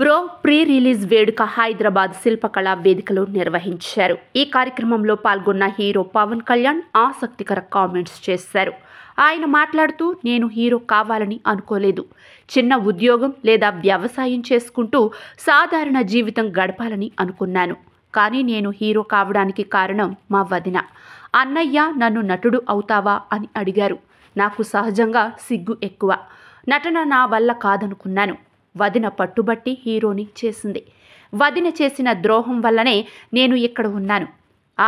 bro pre release వేడుక హైదరాబాద్ శిల్పకళా వేదికలో నిర్వహించారు ఈ కార్యక్రమంలో పాల్గొన్న హీరో పవన్ కళ్యాణ్ ఆసక్తికర కామెంట్స్ చేశారు ఆయన మాట్లాడుతూ నేను హీరో కావాలని అనుకోలేదు చిన్న ఉద్యోగం లేదా వ్యవసాయం చేసుకుంటూ సాధారణ జీవితం గడపాలని అనుకున్నాను కానీ నేను హీరో కావడానికి కారణం మా వదిన అన్నయ్య నన్ను నటుడు అవుతావా అని అడిగారు నాకు సహజంగా సిగ్గు ఎక్కువ నటన నా వల్ల కాదనుకున్నాను వదిన పట్టుబట్టి హీరోని చేసింది వదిన చేసిన ద్రోహం వల్లనే నేను ఇక్కడ ఉన్నాను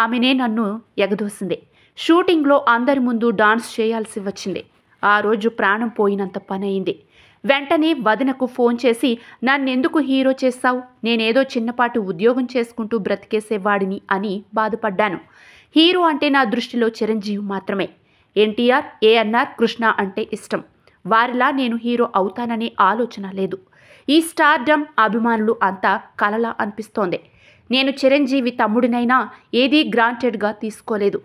ఆమెనే నన్ను ఎగదోసింది షూటింగ్లో అందరి ముందు డాన్స్ చేయాల్సి వచ్చింది ఆ రోజు ప్రాణం పోయినంత పని అయింది వెంటనే వదినకు ఫోన్ చేసి నన్నెందుకు హీరో చేస్తావు నేనేదో చిన్నపాటి ఉద్యోగం చేసుకుంటూ బ్రతికేసేవాడిని అని బాధపడ్డాను హీరో అంటే నా దృష్టిలో చిరంజీవి మాత్రమే ఎన్టీఆర్ ఏఎన్ఆర్ కృష్ణ అంటే ఇష్టం వారిలా నేను హీరో అవుతాననే ఆలోచన లేదు ఈ స్టార్డమ్ అభిమానులు అంతా కలలా అనిపిస్తోంది నేను చిరంజీవి తమ్ముడినైనా ఏదీ గ్రాంటెడ్గా తీసుకోలేదు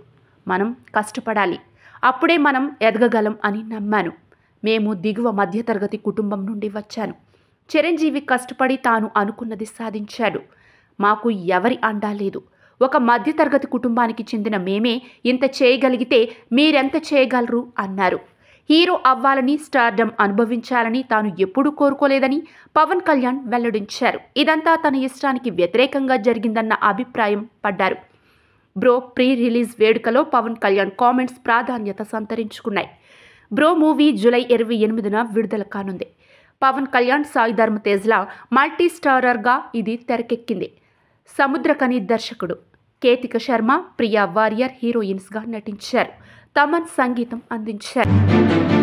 మనం కష్టపడాలి అప్పుడే మనం ఎదగగలం అని నమ్మాను మేము దిగువ మధ్యతరగతి కుటుంబం నుండి వచ్చాను చిరంజీవి కష్టపడి తాను అనుకున్నది సాధించాడు మాకు ఎవరి అండా లేదు ఒక మధ్యతరగతి కుటుంబానికి చెందిన మేమే ఇంత చేయగలిగితే మీరెంత చేయగలరు అన్నారు హీరో అవ్వాలని స్టార్డమ్ అనుభవించాలని తాను ఎప్పుడూ కోరుకోలేదని పవన్ కళ్యాణ్ వెల్లడించారు ఇదంతా తన ఇష్టానికి వ్యతిరేకంగా జరిగిందన్న అభిప్రాయం పడ్డారు బ్రో ప్రీ రిలీజ్ వేడుకలో పవన్ కళ్యాణ్ కామెంట్స్ ప్రాధాన్యత సంతరించుకున్నాయి బ్రో మూవీ జూలై ఇరవై ఎనిమిదిన విడుదల కానుంది పవన్ కళ్యాణ్ సాయి ధర్మ తేజ్లా మల్టీ స్టారర్గా ఇది తెరకెక్కింది సముద్రకని దర్శకుడు కేతిక శర్మ ప్రియా వారియర్ హీరోయిన్స్గా నటించారు తమన్ సంగీతం అందించారు